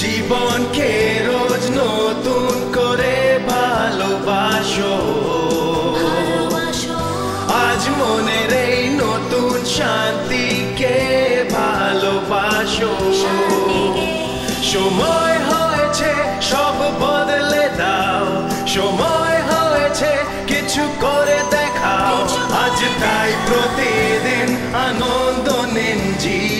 জীবনকে রোজ নতুন করে ভালোবাসো আজ মনের এই নতুন শান্তিকে ভালোবাসো সময় হয়েছে সব বদলে দাও সময় হয়েছে কিছু করে দেখাও আজ তাই প্রতিদিন আনন্দ নিন জীবন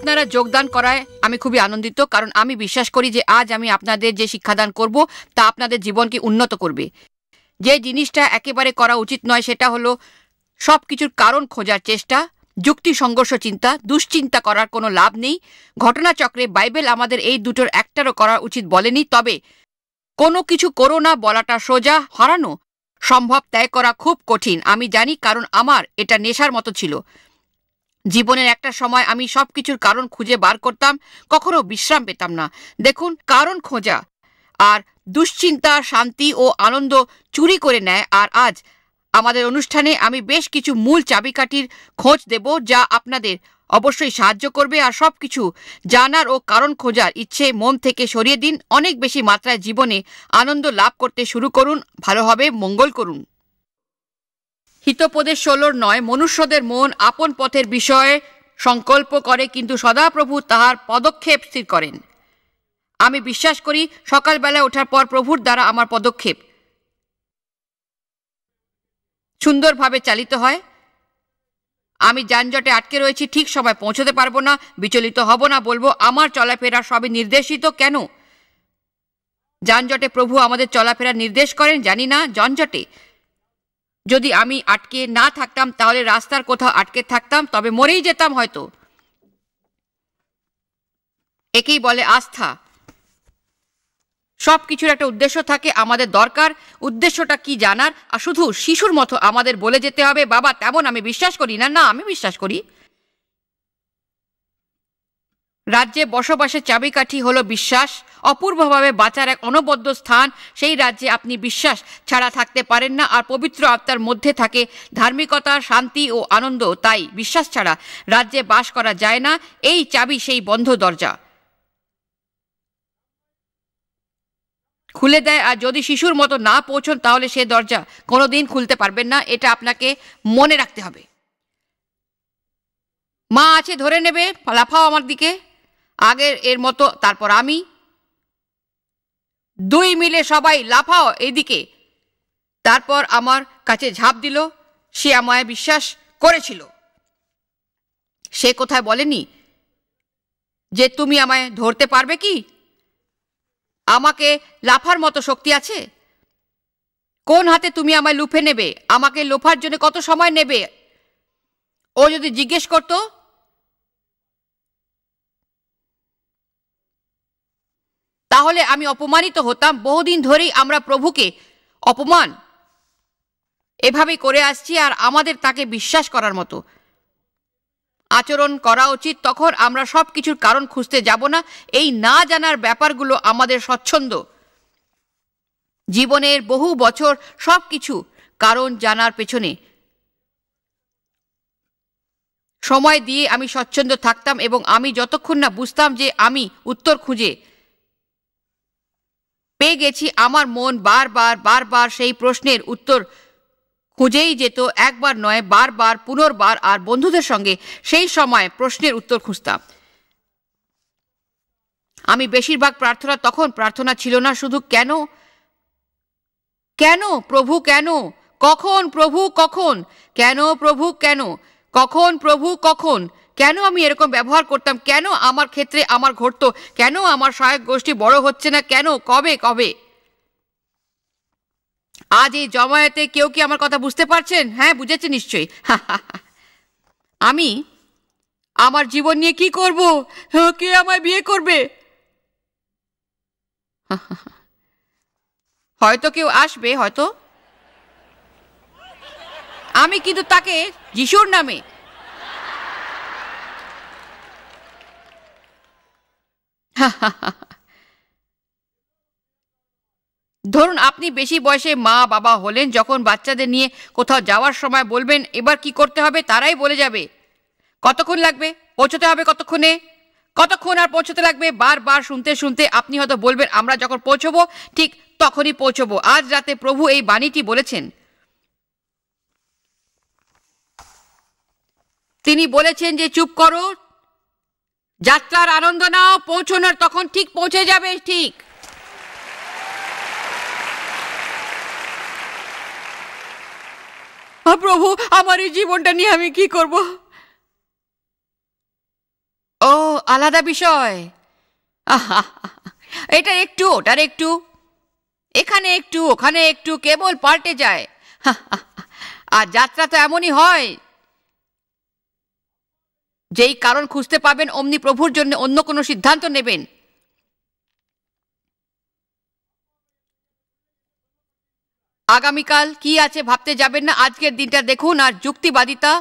আপনারা যোগদান করায় আমি খুবই আনন্দিত কারণ আমি বিশ্বাস করি যে আজ আমি আপনাদের যে শিক্ষাদান করব তা আপনাদের জীবনকে উন্নত করবে যে জিনিসটা একেবারে করা উচিত নয় সেটা হলো সব কিছুর কারণ খোঁজার চেষ্টা যুক্তি সংঘর্ষ চিন্তা দুশ্চিন্তা করার কোনো লাভ নেই ঘটনাচক্রে বাইবেল আমাদের এই দুটোর একটারও করা উচিত বলেনি তবে কোনো কিছু করো না বলাটা সোজা হারানো সম্ভব ত্যাগ করা খুব কঠিন আমি জানি কারণ আমার এটা নেশার মতো ছিল জীবনের একটা সময় আমি সব কিছুর কারণ খুঁজে বার করতাম কখনো বিশ্রাম পেতাম না দেখুন কারণ খোঁজা আর দুশ্চিন্তা শান্তি ও আনন্দ চুরি করে নেয় আর আজ আমাদের অনুষ্ঠানে আমি বেশ কিছু মূল চাবিকাঠির খোঁজ দেব যা আপনাদের অবশ্যই সাহায্য করবে আর সব কিছু জানার ও কারণ খোঁজার ইচ্ছে মন থেকে সরিয়ে দিন অনেক বেশি মাত্রায় জীবনে আনন্দ লাভ করতে শুরু করুন ভালোভাবে মঙ্গল করুন হিতপদের ষোলোর নয় মনুষ্যদের মন আপন পথের বিষয়ে সংকল্প করে কিন্তু সদাপ্রভু তাহার পদক্ষেপ স্থির করেন আমি বিশ্বাস করি সকালবেলা ওঠার পর প্রভুর দ্বারা আমার পদক্ষেপ সুন্দরভাবে চালিত হয় আমি যানজটে আটকে রয়েছি ঠিক সময় পৌঁছতে পারবো না বিচলিত হব না বলবো আমার চলাফেরা সবই নির্দেশিত কেন যানজটে প্রভু আমাদের চলাফেরা নির্দেশ করেন জানি না যানজটে যদি আমি আটকে না থাকতাম তাহলে রাস্তার কোথাও আটকে থাকতাম তবে মরেই যেতাম হয়তো একেই বলে আস্থা সব কিছুর একটা উদ্দেশ্য থাকে আমাদের দরকার উদ্দেশ্যটা কি জানার আর শুধু শিশুর মতো আমাদের বলে যেতে হবে বাবা তেমন আমি বিশ্বাস করি না না আমি বিশ্বাস করি রাজ্যে বসবাসের চাবিকাঠি হল বিশ্বাস অপূর্বভাবে বাঁচার এক অনবদ্য স্থান সেই রাজ্যে আপনি বিশ্বাস ছাড়া থাকতে পারেন না আর পবিত্র আত্মার মধ্যে থাকে ধার্মিকতা শান্তি ও আনন্দ তাই বিশ্বাস ছাড়া রাজ্যে বাস করা যায় না এই চাবি সেই বন্ধ দরজা খুলে দেয় আর যদি শিশুর মতো না পৌঁছন তাহলে সে দরজা কোনোদিন খুলতে পারবেন না এটা আপনাকে মনে রাখতে হবে মা আছে ধরে নেবে লাফাও আমার দিকে আগের এর মতো তারপর আমি দুই মিলে সবাই লাফাও এদিকে তারপর আমার কাছে ঝাঁপ দিল সে আমায় বিশ্বাস করেছিল সে কোথায় বলেনি যে তুমি আমায় ধরতে পারবে কি আমাকে লাফার মতো শক্তি আছে কোন হাতে তুমি আমায় লুফে নেবে আমাকে লোফার জন্য কত সময় নেবে ও যদি জিজ্ঞেস করতো তাহলে আমি অপমানিত হতাম বহুদিন ধরেই আমরা প্রভুকে অপমান এভাবে করে আসছি আর আমাদের তাকে বিশ্বাস করার মতো আচরণ করা উচিত তখন আমরা সব কিছুর কারণ খুঁজতে যাব না এই না জানার ব্যাপারগুলো আমাদের স্বচ্ছন্দ জীবনের বহু বছর সব কিছু কারণ জানার পেছনে সময় দিয়ে আমি স্বচ্ছন্দ থাকতাম এবং আমি যতক্ষণ না বুঝতাম যে আমি উত্তর খুঁজে পেয়ে গেছি আমার মন বারবার বারবার সেই প্রশ্নের উত্তর খুঁজেই যেত একবার নয় বারবার পুনর্বার আর বন্ধুদের সঙ্গে সেই সময় প্রশ্নের উত্তর খুঁজতাম আমি বেশিরভাগ প্রার্থনা তখন প্রার্থনা ছিল না শুধু কেন কেন প্রভু কেন কখন প্রভু কখন কেন প্রভু কেন কখন প্রভু কখন কেন আমি এরকম ব্যবহার করতাম কেন আমার ক্ষেত্রে আমার ঘটতো কেন আমার সহায়ক গোষ্ঠী বড় হচ্ছে না কেন কবে কবে আজ এই জমায়েতে কেউ কি আমার কথা বুঝতে পারছেন হ্যাঁ বুঝেছে নিশ্চয়ই আমি আমার জীবন নিয়ে কি করব হ্যাঁ, কে আমায় বিয়ে করবে হয়তো কেউ আসবে হয়তো আমি কিন্তু তাকে যিশুর নামে ধরুন আপনি বেশি বয়সে মা বাবা হলেন যখন বাচ্চাদের নিয়ে কোথাও যাওয়ার সময় বলবেন এবার কি করতে হবে তারাই বলে যাবে কতক্ষণ লাগবে পৌঁছতে হবে কতক্ষণে কতক্ষণ আর পৌঁছতে লাগবে বারবার শুনতে শুনতে আপনি হয়তো বলবেন আমরা যখন পৌঁছবো ঠিক তখনই পৌঁছবো আজ রাতে প্রভু এই বাণীটি বলেছেন তিনি বলেছেন যে চুপ করো যাত্রার আনন্দ নাও পৌঁছনোর তখন ঠিক পৌঁছে যাবে ঠিক প্রভু আমার এই জীবনটা নিয়ে আমি কি করব ও আলাদা বিষয় এটা একটু ওটার একটু এখানে একটু ওখানে একটু কেবল পাল্টে যায় আর যাত্রা তো এমনই হয় যেই কারণ খুঁজতে পাবেন অমনি প্রভুর জন্য অন্য কোনো সিদ্ধান্ত নেবেন আগামীকাল কি আছে ভাবতে যাবেন না আজকের দিনটা দেখুন আর যুক্তিবাদিতা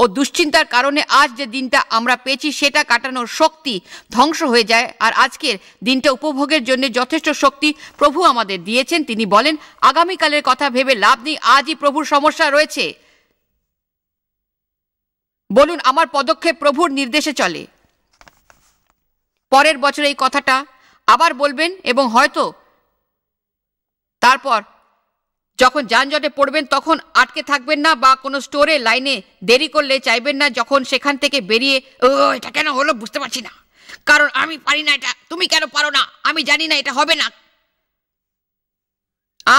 ও দুশ্চিন্তার কারণে আজ যে দিনটা আমরা পেয়েছি সেটা কাটানোর শক্তি ধ্বংস হয়ে যায় আর আজকের দিনটা উপভোগের জন্য যথেষ্ট শক্তি প্রভু আমাদের দিয়েছেন তিনি বলেন আগামীকালের কথা ভেবে লাভ নেই আজই প্রভুর সমস্যা রয়েছে বলুন আমার পদক্ষেপ প্রভুর নির্দেশে চলে পরের বছর এই কথাটা আবার বলবেন এবং হয়তো তারপর যখন যানজটে পড়বেন তখন আটকে থাকবেন না বা কোনো স্টোরে লাইনে দেরি করলে চাইবেন না যখন সেখান থেকে বেরিয়ে ও এটা কেন হলো বুঝতে পারছি না কারণ আমি পারি না এটা তুমি কেন পারো না আমি জানি না এটা হবে না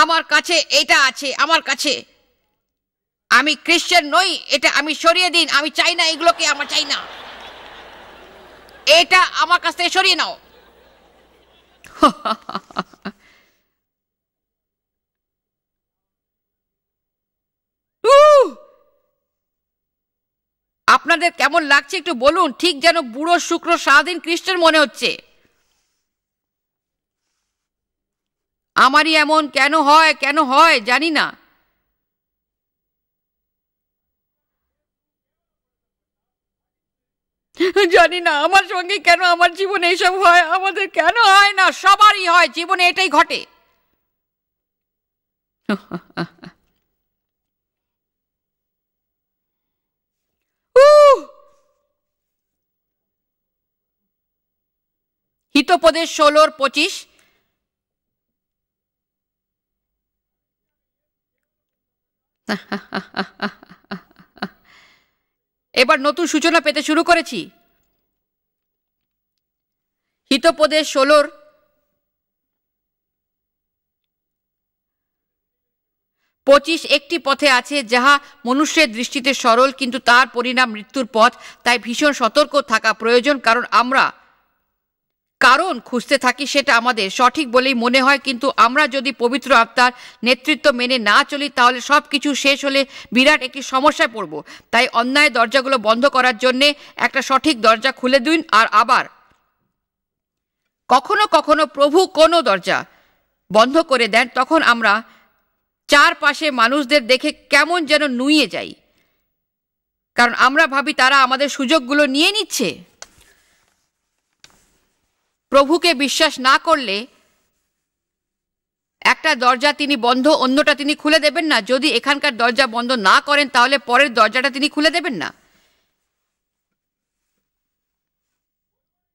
আমার কাছে এটা আছে আমার কাছে আমি খ্রিস্টান নই এটা আমি সরিয়ে দিন আমি চাই না এগুলোকে আমার চাই না এটা আমার কাছ থেকে সরিয়ে নাও আপনাদের কেমন লাগছে একটু বলুন ঠিক যেন বুড়ো শুক্র সারাদিন খ্রিস্টের মনে হচ্ছে আমারই এমন কেন হয় কেন হয় জানি না জানি না আমার সঙ্গে কেন আমার জীবনে এসব হয় আমাদের কেন হয় না সবারই হয় জীবনে এটাই ঘটে হিতোপদেশ ষোলোর পঁচিশ এবার নতুন সূচনা পেতে শুরু করেছি হিতপদে ষোলোর পঁচিশ একটি পথে আছে যাহা মনুষ্যের দৃষ্টিতে সরল কিন্তু তার পরিণাম মৃত্যুর পথ তাই ভীষণ সতর্ক থাকা প্রয়োজন কারণ আমরা কারণ খুঁজতে থাকি সেটা আমাদের সঠিক বলেই মনে হয় কিন্তু আমরা যদি পবিত্র আত্মার নেতৃত্ব মেনে না চলি তাহলে সব কিছু শেষ হলে বিরাট একটি সমস্যায় পড়ব তাই অন্যায় দরজাগুলো বন্ধ করার জন্যে একটা সঠিক দরজা খুলে দিন আর আবার কখনো কখনো প্রভু কোনো দরজা বন্ধ করে দেন তখন আমরা চারপাশে মানুষদের দেখে কেমন যেন নুইয়ে যাই কারণ আমরা ভাবি তারা আমাদের সুযোগগুলো নিয়ে নিচ্ছে প্রভুকে বিশ্বাস না করলে একটা দরজা তিনি বন্ধ অন্যটা তিনি খুলে দেবেন না যদি এখানকার দরজা বন্ধ না করেন তাহলে পরের দরজাটা তিনি খুলে দেবেন না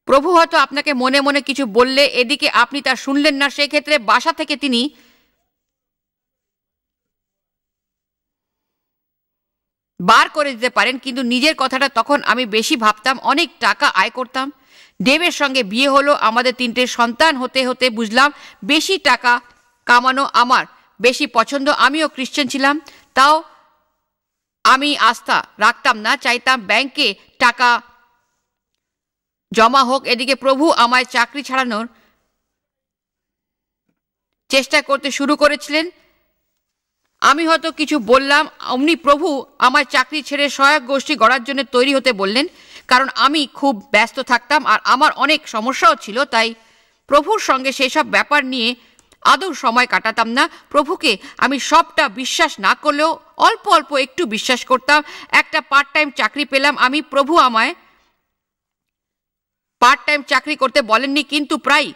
প্রভু হয়তো আপনাকে মনে মনে কিছু বললে এদিকে আপনি তা শুনলেন না সেক্ষেত্রে বাসা থেকে তিনি বার করে দিতে পারেন কিন্তু নিজের কথাটা তখন আমি বেশি ভাবতাম অনেক টাকা আয় করতাম দেবের সঙ্গে বিয়ে হলো আমাদের তিনটে সন্তান হতে হতে বুঝলাম বেশি টাকা কামানো আমার বেশি পছন্দ আমিও খ্রিশ্চান ছিলাম তাও আমি আস্থা রাখতাম না চাইতাম ব্যাংকে টাকা জমা হোক এদিকে প্রভু আমায় চাকরি ছাড়ানোর চেষ্টা করতে শুরু করেছিলেন আমি হয়তো কিছু বললাম অমনি প্রভু আমার চাকরি ছেড়ে সহায়ক গোষ্ঠী গড়ার জন্য তৈরি হতে বললেন কারণ আমি খুব ব্যস্ত থাকতাম আর আমার অনেক সমস্যাও ছিল তাই প্রভুর সঙ্গে সেসব ব্যাপার নিয়ে আদৌ সময় কাটাতাম না প্রভুকে আমি সবটা বিশ্বাস না করলেও অল্প অল্প একটু বিশ্বাস করতাম একটা পার্ট টাইম চাকরি পেলাম আমি প্রভু আমায় পার্ট টাইম চাকরি করতে বলেননি কিন্তু প্রায়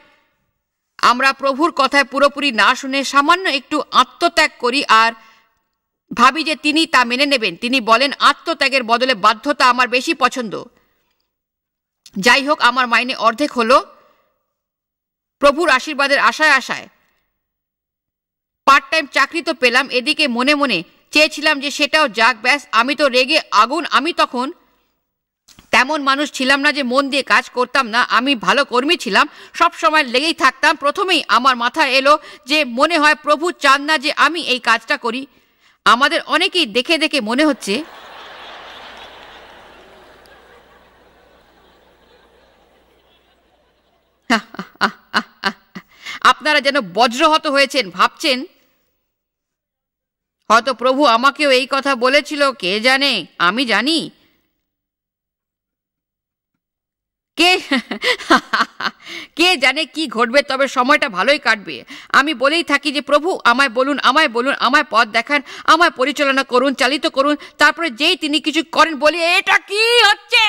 আমরা প্রভুর কথায় পুরোপুরি না শুনে সামান্য একটু আত্মত্যাগ করি আর ভাবি যে তিনি তা মেনে নেবেন তিনি বলেন আত্মত্যাগের বদলে বাধ্যতা আমার বেশি পছন্দ যাই হোক আমার মাইনে অর্ধেক হলো প্রভুর আশীর্বাদের আশায় আশায় পার্ট টাইম চাকরি তো পেলাম এদিকে মনে মনে চেয়েছিলাম যে সেটাও যাক ব্যাস আমি তো রেগে আগুন আমি তখন তেমন মানুষ ছিলাম না যে মন দিয়ে কাজ করতাম না আমি ভালো কর্মী ছিলাম সব সময় লেগেই থাকতাম প্রথমেই আমার মাথায় এলো যে মনে হয় প্রভু চান না যে আমি এই কাজটা করি আমাদের অনেকেই দেখে দেখে মনে হচ্ছে আপনারা যেন বজ্রহত হয়েছেন ভাবছেন হয়তো প্রভু আমাকেও এই কথা বলেছিল কে জানে আমি জানি কে কে জানে কি ঘটবে তবে সময়টা ভালোই কাটবে আমি বলেই থাকি যে প্রভু আমায় বলুন আমায় বলুন আমায় পথ দেখান আমায় পরিচালনা করুন চালিত করুন তারপরে যেই তিনি কিছু করেন বলি এটা কি হচ্ছে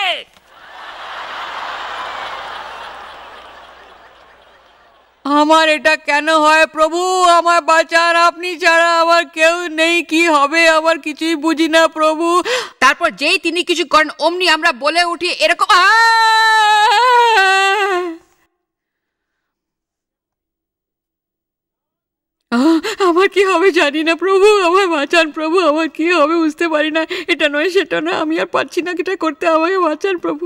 আমার এটা কেন হয় প্রভু আমার বাঁচান আপনি ছাড়া আমার কেউ নেই কি হবে আমার কিছুই বুঝি না প্রভু তারপর যেই তিনি কিছু করেন অমনি আমরা বলে উঠি এরকম আমার কি হবে জানি না প্রভু আমার বাঁচান প্রভু আমার কি হবে বুঝতে পারি না এটা নয় সেটা নয় আমি আর পারছি না এটা করতে আমাকে বাঁচান প্রভু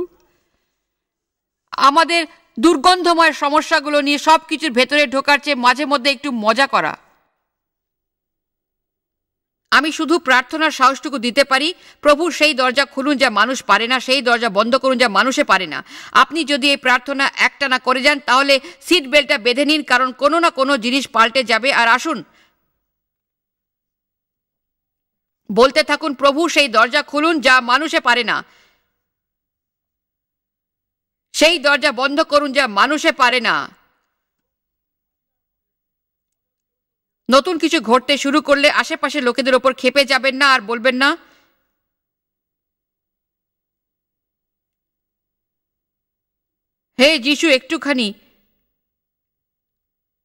আমাদের দুর্গন্ধময় সমস্যাগুলো নিয়ে সব কিছুর ভেতরে ঢোকার চেয়ে মাঝে মধ্যে একটু মজা করা আমি শুধু প্রার্থনার সাহসটুকু দিতে পারি প্রভু সেই দরজা খুলুন যা মানুষ পারে না সেই দরজা বন্ধ করুন যা মানুষে পারে না আপনি যদি এই প্রার্থনা একটানা করে যান তাহলে সিট বেল্টটা বেঁধে নিন কারণ কোনো না কোনো জিনিস পাল্টে যাবে আর আসুন বলতে থাকুন প্রভু সেই দরজা খুলুন যা মানুষে পারে না সেই দরজা বন্ধ করুন যা মানুষে পারে না নতুন কিছু ঘটতে শুরু করলে আশেপাশে লোকেদের ওপর খেপে যাবেন না আর বলবেন না হে যিশু একটুখানি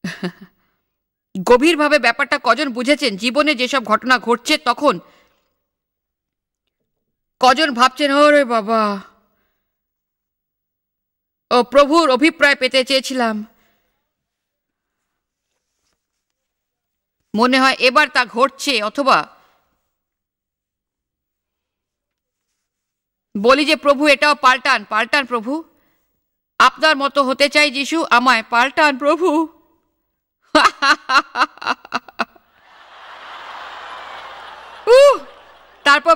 গভীরভাবে ব্যাপারটা কজন বুঝেছেন জীবনে যেসব ঘটনা ঘটছে তখন কজন ভাবছেন ওরে বাবা ও প্রভুর অভিপ্রায় পেতে চেয়েছিলাম মনে হয় এবার তা ঘটছে অথবা বলি যে প্রভু এটাও পাল্টান পাল্টান প্রভু আপনার মতো হতে চাই যিশু আমায় পাল্টান প্রভু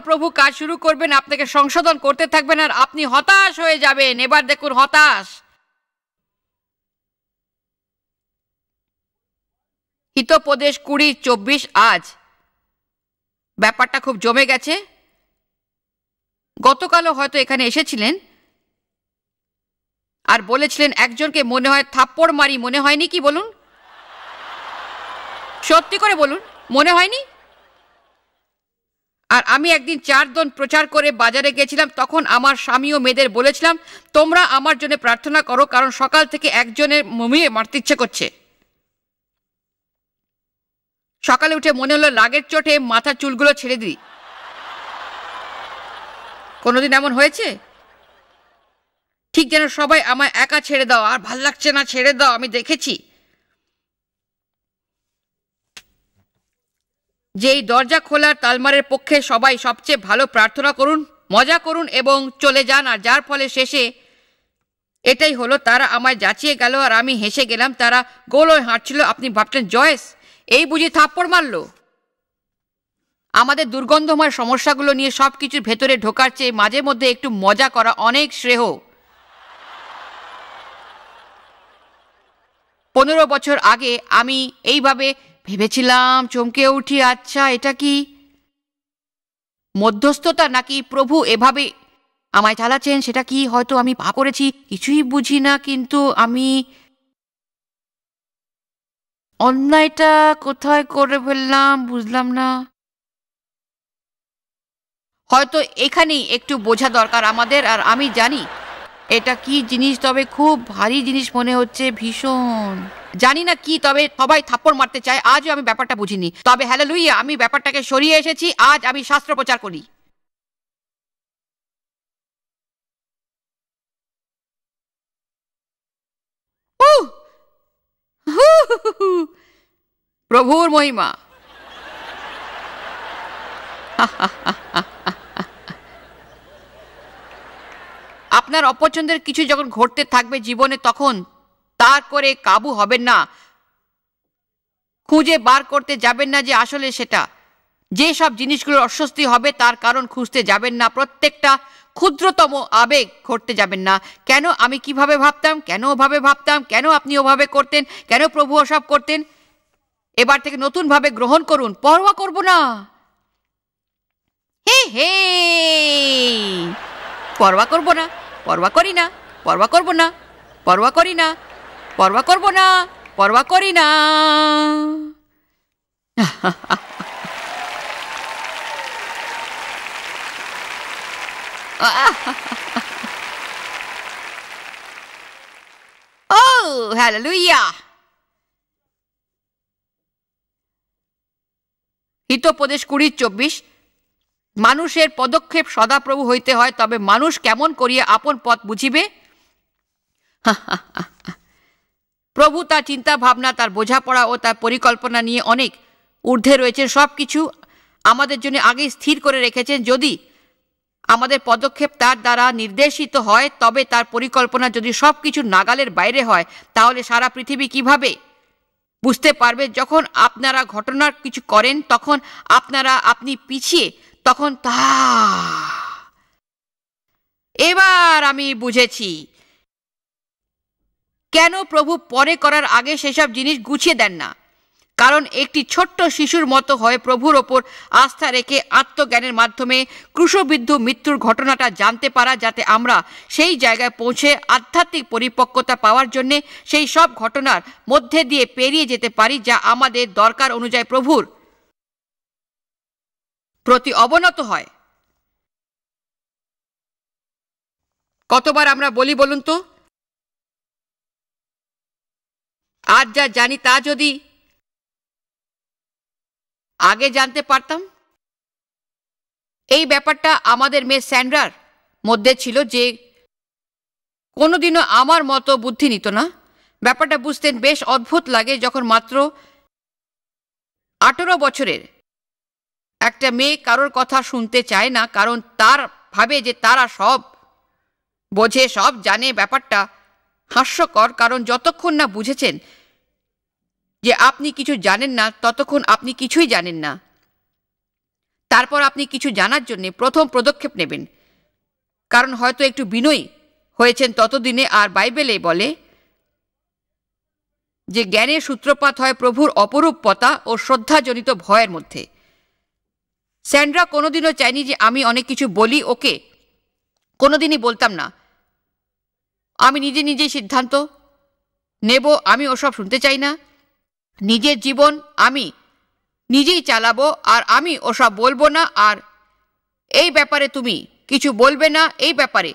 প্রভু কাজ শুরু করবেন আপনাকে সংশোধন করতে থাকবেন আর আপনি হতাশ হয়ে যাবেন এবার দেখুন হতাশ হিতোপদেশ কুড়ি চব্বিশ আজ ব্যাপারটা খুব জমে গেছে গতকালও হয়তো এখানে এসেছিলেন আর বলেছিলেন একজনকে মনে হয় থাপ্পড় মারি মনে হয়নি কি বলুন সত্যি করে বলুন মনে হয়নি আর আমি একদিন চারজন প্রচার করে বাজারে গেছিলাম তখন আমার স্বামী ও মেয়েদের বলেছিলাম তোমরা আমার জন্য প্রার্থনা করো কারণ সকাল থেকে একজনের মমিয়ে মারতে ইচ্ছে করছে সকালে উঠে মনে হলো লাগের চোটে মাথার চুলগুলো ছেড়ে দিই কোনোদিন এমন হয়েছে ঠিক যেন সবাই আমায় একা ছেড়ে দাও আর ভাল লাগছে না ছেড়ে দাও আমি দেখেছি যে এই দরজা খোলার তালমারের পক্ষে সবাই সবচেয়ে ভালো প্রার্থনা করুন মজা করুন এবং চলে যান আর যার ফলে শেষে এটাই হলো তারা আমায় যাচিয়ে গেল আর আমি হেসে গেলাম তারা গোল হয়ে হাঁটছিল আপনি ভাবছেন জয়েস এই বুঝি থাপ্পড় মারল আমাদের দুর্গন্ধময় সমস্যাগুলো নিয়ে সব কিছুর ভেতরে ঢোকার চেয়ে মাঝে মধ্যে একটু মজা করা অনেক শ্রেহ পনেরো বছর আগে আমি এইভাবে ভেবেছিলাম চমকে উঠি আচ্ছা এটা কি মধ্যস্থতা নাকি প্রভু এভাবে আমায় চালাচ্ছেন সেটা কি হয়তো আমি পা করেছি কিছুই বুঝি না কিন্তু আমি অন্যায়টা কোথায় করে ফেললাম বুঝলাম না হয়তো এখানেই একটু বোঝা দরকার আমাদের আর আমি জানি এটা কি জিনিস তবে খুব ভারী জিনিস মনে হচ্ছে ভীষণ জানি না কি তবে সবাই থাপ্পড় মারতে চায় আজও আমি ব্যাপারটা বুঝিনি তবে হ্যালো লুইয়া আমি ব্যাপারটাকে সরিয়ে এসেছি আজ আমি শাস্ত্র প্রচার করি প্রভুর মহিমা হা হা হা আপনার অপছন্দের কিছু যখন ঘটতে থাকবে জীবনে তখন তার করে কাবু হবেন না খুঁজে বার করতে যাবেন না যে আসলে সেটা যে সব জিনিসগুলোর অস্বস্তি হবে তার কারণ খুঁজতে যাবেন না প্রত্যেকটা ক্ষুদ্রতম আবেগ ঘটতে যাবেন না কেন আমি কিভাবে ভাবতাম কেন ওভাবে ভাবতাম কেন আপনি ওভাবে করতেন কেন প্রভু ওসব করতেন এবার থেকে নতুনভাবে গ্রহণ করুন পরোয়া করব না হে হে পরোয়া করব না পরবা করি না পরবা করব না পরবা করি না পরবা করব না পরবা করি না ও হ্যালেলুইয়া oh, হিতোপদেশ কুড়ি চব্বিশ মানুষের পদক্ষেপ সদাপ্রভু হইতে হয় তবে মানুষ কেমন করিয়া আপন পথ বুঝিবে প্রভু তার চিন্তা ভাবনা তার বোঝাপড়া ও তার পরিকল্পনা নিয়ে অনেক ঊর্ধ্বে রয়েছে সব কিছু আমাদের জন্য আগে স্থির করে রেখেছেন যদি আমাদের পদক্ষেপ তার দ্বারা নির্দেশিত হয় তবে তার পরিকল্পনা যদি সব কিছু নাগালের বাইরে হয় তাহলে সারা পৃথিবী কিভাবে বুঝতে পারবে যখন আপনারা ঘটনার কিছু করেন তখন আপনারা আপনি পিছিয়ে তখন তা এবার আমি বুঝেছি কেন প্রভু পরে করার আগে সেসব জিনিস গুছিয়ে দেন না কারণ একটি ছোট্ট শিশুর মতো হয় প্রভুর ওপর আস্থা রেখে আত্মজ্ঞানের মাধ্যমে ক্রুশবিদ্ধ মৃত্যুর ঘটনাটা জানতে পারা যাতে আমরা সেই জায়গায় পৌঁছে আধ্যাত্মিক পরিপক্কতা পাওয়ার জন্যে সেই সব ঘটনার মধ্যে দিয়ে পেরিয়ে যেতে পারি যা আমাদের দরকার অনুযায়ী প্রভুর প্রতি অবনত হয় কতবার আমরা বলি বলুন তো আজ যা জানি তা যদি আগে জানতে পারতাম এই ব্যাপারটা আমাদের মেয়ে স্যান্ডার মধ্যে ছিল যে কোনোদিনও আমার মতো বুদ্ধি নিত না ব্যাপারটা বুঝতেন বেশ অদ্ভুত লাগে যখন মাত্র আঠেরো বছরের একটা মেয়ে কারোর কথা শুনতে চায় না কারণ তার ভাবে যে তারা সব বোঝে সব জানে ব্যাপারটা হাস্যকর কারণ যতক্ষণ না বুঝেছেন যে আপনি কিছু জানেন না ততক্ষণ আপনি কিছুই জানেন না তারপর আপনি কিছু জানার জন্যে প্রথম পদক্ষেপ নেবেন কারণ হয়তো একটু বিনয়ী হয়েছেন ততদিনে আর বাইবেলে বলে যে জ্ঞানের সূত্রপাত হয় প্রভুর অপরূপ পতা ও শ্রদ্ধাজনিত ভয়ের মধ্যে স্যান্ড্রা কোনোদিনও চাইনি যে আমি অনেক কিছু বলি ওকে কোনোদিনই বলতাম না আমি নিজে নিজেই সিদ্ধান্ত নেব আমি ওসব শুনতে চাই না নিজের জীবন আমি নিজেই চালাবো আর আমি ওসব বলবো না আর এই ব্যাপারে তুমি কিছু বলবে না এই ব্যাপারে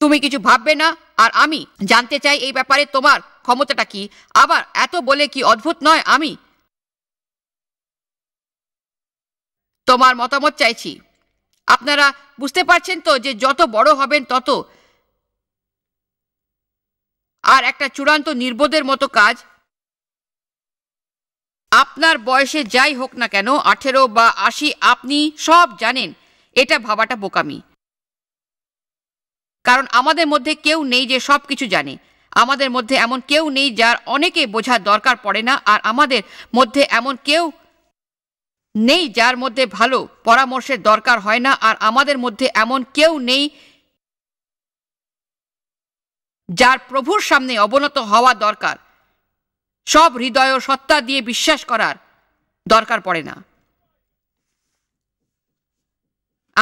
তুমি কিছু ভাববে না আর আমি জানতে চাই এই ব্যাপারে তোমার ক্ষমতাটা কি আবার এত বলে কি অদ্ভুত নয় আমি তোমার মতামত চাইছি আপনারা বুঝতে পারছেন তো যে যত বড় হবেন তত আর একটা চূড়ান্ত নির্বোধের মতো কাজ আপনার বয়সে যাই হোক না কেন আঠেরো বা আশি আপনি সব জানেন এটা ভাবাটা বোকামি কারণ আমাদের মধ্যে কেউ নেই যে সব কিছু জানে আমাদের মধ্যে এমন কেউ নেই যার অনেকে বোঝার দরকার পড়ে না আর আমাদের মধ্যে এমন কেউ নেই যার মধ্যে ভালো পরামর্শের দরকার হয় না আর আমাদের মধ্যে এমন কেউ নেই যার প্রভুর সামনে অবনত হওয়া দরকার সব হৃদয় ও সত্তা দিয়ে বিশ্বাস করার দরকার পড়ে না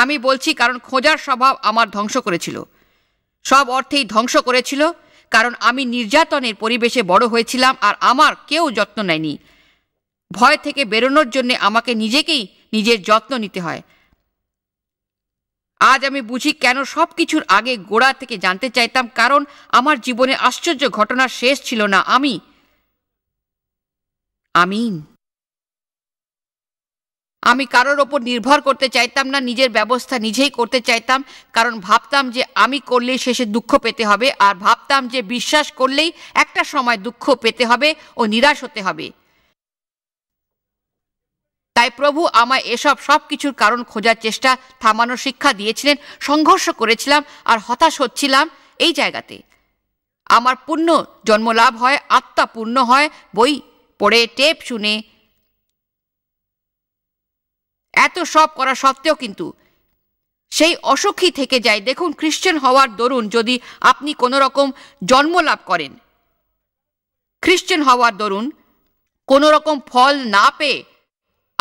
আমি বলছি কারণ খোঁজার স্বভাব আমার ধ্বংস করেছিল সব অর্থেই ধ্বংস করেছিল কারণ আমি নির্যাতনের পরিবেশে বড় হয়েছিলাম আর আমার কেউ যত্ন নেয়নি ভয় থেকে বেরোনোর জন্য আমাকে নিজেকেই নিজের যত্ন নিতে হয় আজ আমি বুঝি কেন সব কিছুর আগে গোড়া থেকে জানতে চাইতাম কারণ আমার জীবনে আশ্চর্য ঘটনার শেষ ছিল না আমি আমিন আমি কারোর ওপর নির্ভর করতে চাইতাম না নিজের ব্যবস্থা নিজেই করতে চাইতাম কারণ ভাবতাম যে আমি করলেই শেষে দুঃখ পেতে হবে আর ভাবতাম যে বিশ্বাস করলেই একটা সময় দুঃখ পেতে হবে ও নিরাশ হতে হবে তাই প্রভু আমায় এসব সব কিছুর কারণ খোঁজার চেষ্টা থামানোর শিক্ষা দিয়েছিলেন সংঘর্ষ করেছিলাম আর হতাশ হচ্ছিলাম এই জায়গাতে আমার পূর্ণ জন্মলাভ হয় আত্মা পূর্ণ হয় বই পড়ে টেপ শুনে এত সব করা সত্ত্বেও কিন্তু সেই অসুখী থেকে যায় দেখুন খ্রিশ্চান হওয়ার দরুন যদি আপনি কোনো রকম লাভ করেন খ্রিশ্চান হওয়ার দরুন কোনো রকম ফল না পেয়ে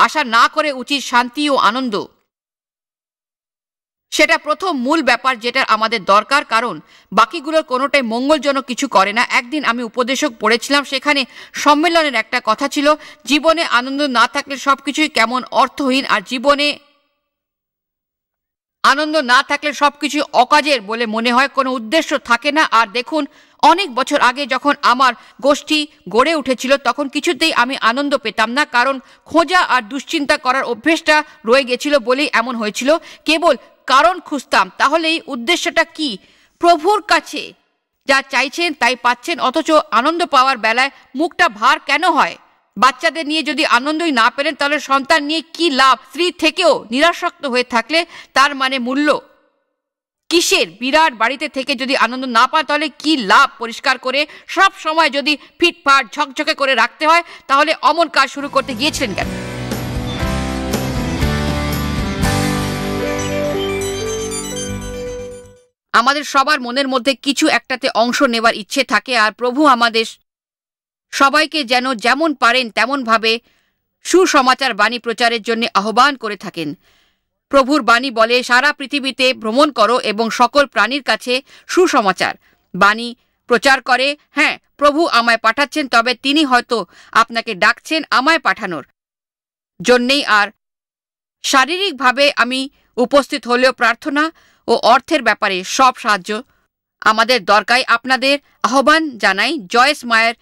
আশা না করে উচিত শান্তি ও আনন্দ সেটা প্রথম মূল ব্যাপার যেটা আমাদের দরকার কারণ বাকিগুলোর কোনোটাই মঙ্গলজনক কিছু করে না একদিন আমি উপদেশক পড়েছিলাম সেখানে সম্মেলনের একটা কথা ছিল জীবনে আনন্দ না থাকলে সব কিছুই কেমন অর্থহীন আর জীবনে আনন্দ না থাকলে সব কিছু অকাজের বলে মনে হয় কোনো উদ্দেশ্য থাকে না আর দেখুন অনেক বছর আগে যখন আমার গোষ্ঠী গড়ে উঠেছিল তখন কিছুতেই আমি আনন্দ পেতাম না কারণ খোঁজা আর দুশ্চিন্তা করার অভ্যেসটা রয়ে গেছিল বলেই এমন হয়েছিল কেবল কারণ খুঁজতাম তাহলে এই উদ্দেশ্যটা কি প্রভুর কাছে যা চাইছেন তাই পাচ্ছেন অথচ আনন্দ পাওয়ার বেলায় মুখটা ভার কেন হয় বাচ্চাদের নিয়ে যদি আনন্দই না পেলেন তাহলে সন্তান নিয়ে কি লাভ স্ত্রী থেকেও নিরাসক্ত হয়ে থাকলে তার মানে মূল্য কিসের বিরাট বাড়িতে থেকে যদি আনন্দ না পায় তাহলে কি লাভ পরিষ্কার করে সব সময় যদি ফিটফাট ঝকঝকে করে রাখতে হয় তাহলে অমন কাজ শুরু করতে গিয়েছিলেন কেন আমাদের সবার মনের মধ্যে কিছু একটাতে অংশ নেবার ইচ্ছে থাকে আর প্রভু আমাদের সবাইকে যেন যেমন পারেন তেমনভাবে সুসমাচার বাণী প্রচারের জন্য আহ্বান করে থাকেন প্রভুর বাণী বলে সারা পৃথিবীতে ভ্রমণ করো এবং সকল প্রাণীর কাছে সুসমাচার বাণী প্রচার করে হ্যাঁ প্রভু আমায় পাঠাচ্ছেন তবে তিনি হয়তো আপনাকে ডাকছেন আমায় পাঠানোর জন্যেই আর শারীরিকভাবে আমি উপস্থিত হলেও প্রার্থনা ও অর্থের ব্যাপারে সব সাহায্য আমাদের দরকার আপনাদের আহ্বান জানাই জয়েস মায়ের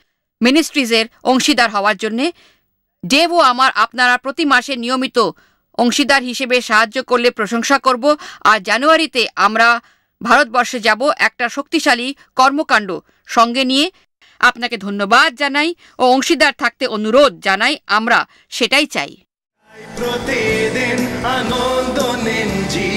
মিনিস্ট্রিজের অংশীদার হওয়ার জন্যে ডেভ ও আমার আপনারা প্রতি মাসে নিয়মিত অংশীদার হিসেবে সাহায্য করলে প্রশংসা করব আর জানুয়ারিতে আমরা ভারতবর্ষে যাব একটা শক্তিশালী কর্মকাণ্ড সঙ্গে নিয়ে আপনাকে ধন্যবাদ জানাই ও অংশীদার থাকতে অনুরোধ জানাই আমরা সেটাই চাই প্রতিদিন আনন্দ নেন